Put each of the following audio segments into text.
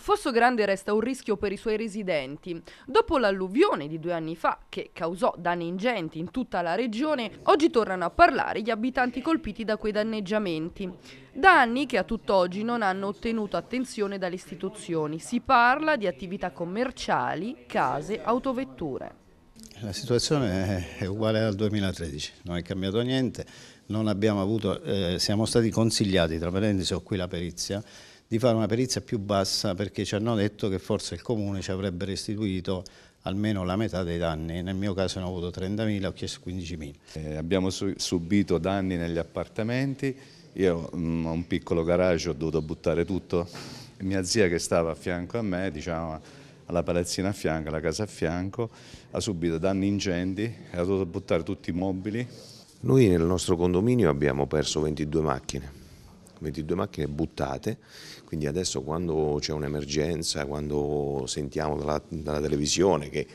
Fosso Grande resta un rischio per i suoi residenti. Dopo l'alluvione di due anni fa, che causò danni ingenti in tutta la regione, oggi tornano a parlare gli abitanti colpiti da quei danneggiamenti. Danni che a tutt'oggi non hanno ottenuto attenzione dalle istituzioni. Si parla di attività commerciali, case, autovetture. La situazione è uguale al 2013, non è cambiato niente, abbiamo avuto, eh, siamo stati consigliati, tra parentesi ho qui la perizia, di fare una perizia più bassa perché ci hanno detto che forse il comune ci avrebbe restituito almeno la metà dei danni, nel mio caso ne ho avuto 30.000, ho chiesto 15.000. Eh, abbiamo subito danni negli appartamenti, io mm, ho un piccolo garage, ho dovuto buttare tutto, mia zia che stava a fianco a me, diciamo alla palazzina a fianco, alla casa a fianco, ha subito danni incendi, ha dovuto buttare tutti i mobili. Noi nel nostro condominio abbiamo perso 22 macchine, 22 macchine buttate, quindi adesso quando c'è un'emergenza, quando sentiamo dalla, dalla televisione che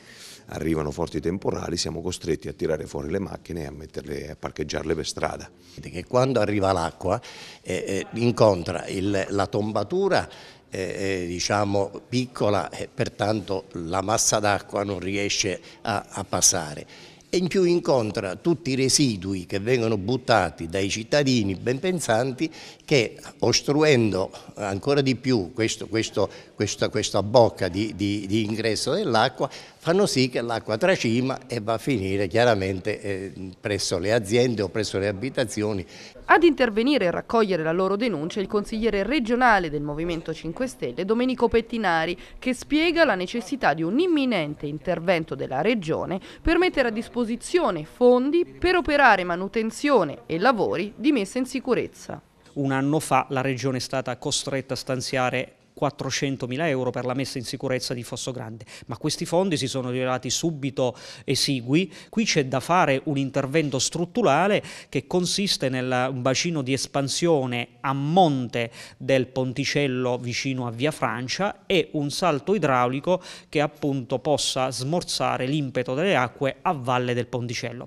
arrivano forti temporali, siamo costretti a tirare fuori le macchine e a, metterle, a parcheggiarle per strada. Che quando arriva l'acqua eh, eh incontra il, la tombatura eh, eh, diciamo piccola e pertanto la massa d'acqua non riesce a, a passare e in più incontra tutti i residui che vengono buttati dai cittadini benpensanti che ostruendo ancora di più questo, questo, questa, questa, bocca di, di, di ingresso dell'acqua fanno sì che l'acqua tracima e va a finire chiaramente eh, presso le aziende o presso le abitazioni. Ad intervenire e raccogliere la loro denuncia il consigliere regionale del Movimento 5 Stelle Domenico Pettinari che spiega la necessità di un imminente intervento della regione per mettere a disposizione fondi per operare manutenzione e lavori di messa in sicurezza. Un anno fa la regione è stata costretta a stanziare 400.000 euro per la messa in sicurezza di Fosso Grande, ma questi fondi si sono rivelati subito esigui, qui c'è da fare un intervento strutturale che consiste nel bacino di espansione a monte del ponticello vicino a Via Francia e un salto idraulico che appunto possa smorzare l'impeto delle acque a valle del ponticello.